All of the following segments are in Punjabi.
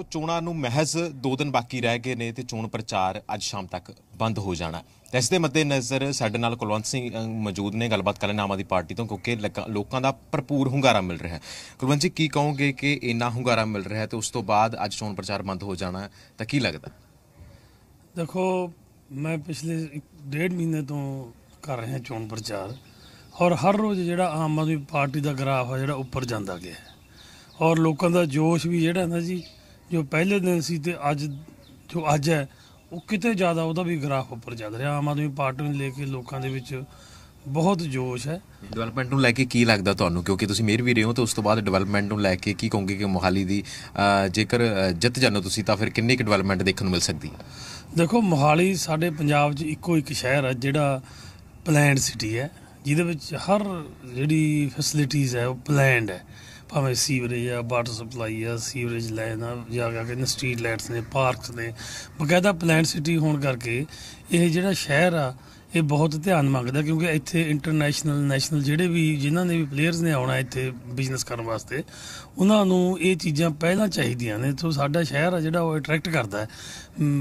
ਉਹ ਚੋਣਾਂ ਨੂੰ ਮਹਿਜ਼ 2 ਦਿਨ ਬਾਕੀ ਰਹਿ ਗਏ ਨੇ ਤੇ ਚੋਣ ਪ੍ਰਚਾਰ ਅੱਜ ਸ਼ਾਮ ਤੱਕ ਬੰਦ ਹੋ ਜਾਣਾ ਇਸ ਦੇ ਮੱਦੇ ਨਜ਼ਰ ਸਾਡੇ ਨਾਲ ਕੁਲਵੰਤ ਸਿੰਘ ਮੌਜੂਦ ਨੇ ਗੱਲਬਾਤ ਕਰਨ ਲੈਣਾ ਆਮਾਦੀ ਪਾਰਟੀ ਤੋਂ ਕਿਉਂਕਿ ਲੋਕਾਂ ਦਾ ਭਰਪੂਰ ਹੁੰਗਾਰਾ ਮਿਲ ਰਿਹਾ ਹੈ ਕੁਲਵੰਤ ਜੀ ਕੀ ਕਹੋਗੇ ਕਿ ਇੰਨਾ ਹੁੰਗਾਰਾ ਮਿਲ ਰਿਹਾ ਹੈ ਤੇ ਉਸ ਤੋਂ ਬਾਅਦ ਅੱਜ ਚੋਣ ਪ੍ਰਚਾਰ ਬੰਦ ਹੋ ਜਾਣਾ ਤਾਂ ਕੀ ਲੱਗਦਾ ਦੇਖੋ ਮੈਂ ਪਿਛਲੇ ਡੇਢ ਮਹੀਨੇ ਤੋਂ ਕਰ ਰਿਹਾ ਚੋਣ ਪ੍ਰਚਾਰ ਔਰ ਹਰ ਰੋਜ਼ ਜਿਹੜਾ ਆਮ ਆਦਮੀ ਪਾਰਟੀ ਦਾ ਗ੍ਰਾਫ ਹੈ ਜਿਹੜਾ ਉੱਪਰ ਜਾਂਦਾ ਗਿਆ ਔਰ ਲੋਕਾਂ ਦਾ ਜੋਸ਼ ਵੀ ਜਿਹੜਾ ਨਾ ਜੀ ਜੋ ਪਹਿਲੇ ਦਿਨ ਸੀ ਤੇ ਅੱਜ ਜੋ ਅੱਜ ਹੈ ਉਹ ਕਿਤੇ ਜ਼ਿਆਦਾ ਉਹਦਾ ਵੀ ਗ੍ਰਾਫ ਉੱਪਰ ਚੱਲ ਰਿਹਾ ਆਮ ਆਦਮੀ ਪਾਰਟੀ ਨੂੰ ਲੈ ਕੇ ਲੋਕਾਂ ਦੇ ਵਿੱਚ ਬਹੁਤ ਜੋਸ਼ ਹੈ ਡਿਵੈਲਪਮੈਂਟ ਨੂੰ ਲੈ ਕੇ ਕੀ ਲੱਗਦਾ ਤੁਹਾਨੂੰ ਕਿਉਂਕਿ ਤੁਸੀਂ ਮੇਰ ਵੀ ਰਹੇ ਹੋ ਤਾਂ ਉਸ ਤੋਂ ਬਾਅਦ ਡਿਵੈਲਪਮੈਂਟ ਨੂੰ ਲੈ ਕੇ ਕੀ ਕਹੋਗੇ ਕਿ ਮੁਹਾਲੀ ਦੀ ਜੇਕਰ ਜਿੱਤ ਜਾਣੋ ਤੁਸੀਂ ਤਾਂ ਫਿਰ ਕਿੰਨੀ ਕੁ ਡਿਵੈਲਪਮੈਂਟ ਦੇਖਣ ਨੂੰ ਮਿਲ ਸਕਦੀ ਹੈ ਦੇਖੋ ਮੁਹਾਲੀ ਸਾਡੇ ਪੰਜਾਬ 'ਚ ਇੱਕੋ ਇੱਕ ਸ਼ਹਿਰ ਹੈ ਜਿਹੜਾ ਪਲੈਨਡ ਸਿਟੀ ਹੈ ਜਿਹਦੇ ਵਿੱਚ ਹਰ ਜਿਹੜੀ ਫੈਸਿਲਿਟੀਆਂ ਹੈ ਉਹ ਪਲੈਨਡ ਹੈ ਭਾਵੇਂ ਸੀਵਰੇਜ ਆ ਵਾਟਰ ਸਪਲਾਈ ਆ ਸੀਵਰੇਜ ਲਾਈਨ ਆ ਜਾਂ ਕਿ ਕਹਿੰਦੇ ਸਟਰੀਟ ਲਾਈਟਸ ਨੇ ਪਾਰਕਸ ਨੇ ਬਕਾਇਦਾ ਪਲਾਨ ਸਿਟੀ ਹੋਣ ਕਰਕੇ ਇਹ ਜਿਹੜਾ ਸ਼ਹਿਰ ਆ ਇਹ ਬਹੁਤ ਧਿਆਨ ਮੰਗਦਾ ਕਿਉਂਕਿ ਇੱਥੇ ਇੰਟਰਨੈਸ਼ਨਲ ਨੈਸ਼ਨਲ ਜਿਹੜੇ ਵੀ ਜਿਨ੍ਹਾਂ ਨੇ ਵੀ ਪਲੇਅਰਸ ਨੇ ਆਉਣਾ ਇੱਥੇ ਬਿਜ਼ਨਸ ਕਰਨ ਵਾਸਤੇ ਉਹਨਾਂ ਨੂੰ ਇਹ ਚੀਜ਼ਾਂ ਪਹਿਲਾਂ ਚਾਹੀਦੀਆਂ ਨੇ ਸੋ ਸਾਡਾ ਸ਼ਹਿਰ ਆ ਜਿਹੜਾ ਉਹ ਅਟਰੈਕਟ ਕਰਦਾ ਹੈ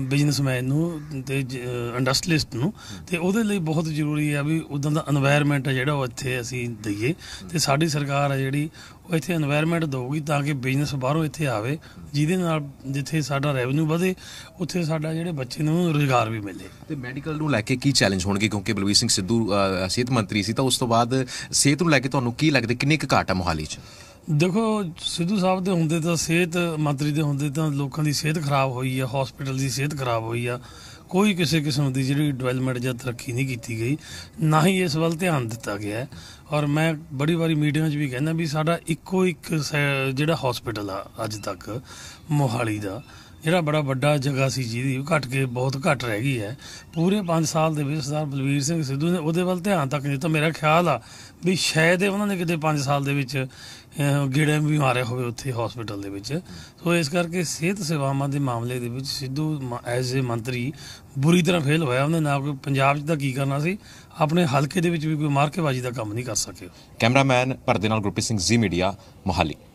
ਬਿਜ਼ਨਸਮੈਨ ਨੂੰ ਤੇ ਇੰਡਸਟਰੀਲਿਸਟ ਨੂੰ ਤੇ ਉਹਦੇ ਲਈ ਬਹੁਤ ਜ਼ਰੂਰੀ ਆ ਵੀ ਉਦਾਂ ਦਾ এনवायरमेंट ਆ ਜਿਹੜਾ ਉਹ ਇੱਥੇ ਅਸੀਂ ਦਈਏ ਤੇ ਸਾਡੀ ਸਰਕਾਰ ਆ ਜਿਹੜੀ ਉਹ ਇੱਥੇ এনवायरमेंट ਦੋਗੀ ਤਾਂ ਕਿ ਬਿਜ਼ਨਸ ਬਾਹਰੋਂ ਇੱਥੇ ਆਵੇ ਜਿਹਦੇ ਨਾਲ ਜਿੱਥੇ ਸਾਡਾ ਰੈਵਨਿਊ ਵਧੇ ਉੱਥੇ ਸਾਡਾ ਜਿਹੜੇ ਬੱਚੇ ਨੂੰ ਰੋਜ਼ਗਾਰ ਵੀ ਮਿਲੇ ਤੇ ਮੈਡੀਕਲ ਨੂੰ ਲੈ ਕੇ ਕੀ ਚੈਲੰਜ ਹੋਣਗੇ ਕਿਉਂਕਿ ਬਲਵੀਰ ਸਿੰਘ ਸਿੱਧੂ ਸਿਹਤ ਮੰਤਰੀ ਸੀ ਤਾਂ ਉਸ ਤੋਂ ਬਾਅਦ ਸਿਹਤ ਨੂੰ ਲੈ ਕੇ ਤੁਹਾਨੂੰ ਕੀ ਲੱਗਦਾ ਕਿੰਨੇ ਕੁ ਘਾਟ ਆ ਮੁਹਾਲੀ 'ਚ ਦੇਖੋ ਸਿੱਧੂ ਸਾਹਿਬ ਦੇ ਹੁੰਦੇ ਤਾਂ ਸਿਹਤ ਮੰਤਰੀ ਦੇ ਹੁੰਦੇ ਤਾਂ ਲੋਕਾਂ ਦੀ ਸਿਹਤ ਖਰਾਬ ਹੋਈ ਆ ਹਸਪੀਟਲ ਦੀ ਸਿਹਤ ਖਰਾਬ ਹੋਈ ਆ ਕੋਈ ਕਿਸੇ ਕਿਸਮ ਦੀ ਜਿਹੜੀ ਡਿਵੈਲਪਮੈਂਟ ਜਾਂ ਤਰੱਕੀ ਨਹੀਂ ਕੀਤੀ ਗਈ ਨਾ ਹੀ ਇਸ ਵੱਲ ਧਿਆਨ ਦਿੱਤਾ ਗਿਆ ਹੈ ਔਰ ਮੈਂ ਬੜੀ ਵਾਰੀ ਮੀਡੀਆ 'ਚ ਵੀ ਕਹਿੰਦਾ ਵੀ ਸਾਡਾ ਇੱਕੋ ਇੱਕ ਜਿਹੜਾ ਹਸਪੀਟਲ ਆ ਅੱਜ ਤੱਕ ਮੋਹਾਲੀ ਦਾ ਜਿਹੜਾ ਬੜਾ ਵੱਡਾ ਜਗ੍ਹਾ ਸੀ ਜਿਹਦੀ ਘਟ ਕੇ ਬਹੁਤ ਘਟ ਰਹਿ ਗਈ ਹੈ ਪੂਰੇ 5 ਸਾਲ ਦੇ ਵਿੱਚ ਸਰਦਾਰ ਬਲਵੀਰ ਸਿੰਘ ਸਿੱਧੂ ਨੇ ਉਹਦੇ ਵੱਲ ਧਿਆਨ ਤੱਕ ਨਹੀਂ ਤਾਂ ਮੇਰਾ ਖਿਆਲ ਆ ਵੀ ਸ਼ਾਇਦ ਉਹਨਾਂ ਨੇ ਕਿਤੇ 5 ਸਾਲ ਦੇ ਵਿੱਚ ਗੇੜੇ ਵੀ ਮਾਰੇ ਹੋਵੇ ਉੱਥੇ ਹਸਪੀਟਲ ਦੇ ਵਿੱਚ ਸੋ ਇਸ ਕਰਕੇ ਸਿਹਤ ਸੇਵਾਵਾਂ ਦੇ ਮਾਮਲੇ ਦੇ ਵਿੱਚ ਸਿੱਧੂ ਐਜ਼ ਅ ਮੰਤਰੀ ਬੁਰੀ ਤਰ੍ਹਾਂ ਫੇਲ ਹੋਇਆ ਉਹਨੇ ਨਾ ਕੋਈ ਪੰਜਾਬ 'ਚ ਤਾਂ ਕੀ ਕਰਨਾ ਸੀ ਆਪਣੇ ਹਲਕੇ ਦੇ ਵਿੱਚ ਵੀ ਕੋਈ ਮਾਰਕੇਬਾਜ਼ੀ ਦਾ ਕੰਮ ਨਹੀਂ ਕਰ ਸਕਿਓ ਕੈਮਰਾਮੈਨ ਪਰਦੇ ਨਾਲ ਗੁਰਪ੍ਰੀਤ ਸਿੰਘ ਜ਼ੀ ਮੀਡੀਆ ਮੋਹਾਲੀ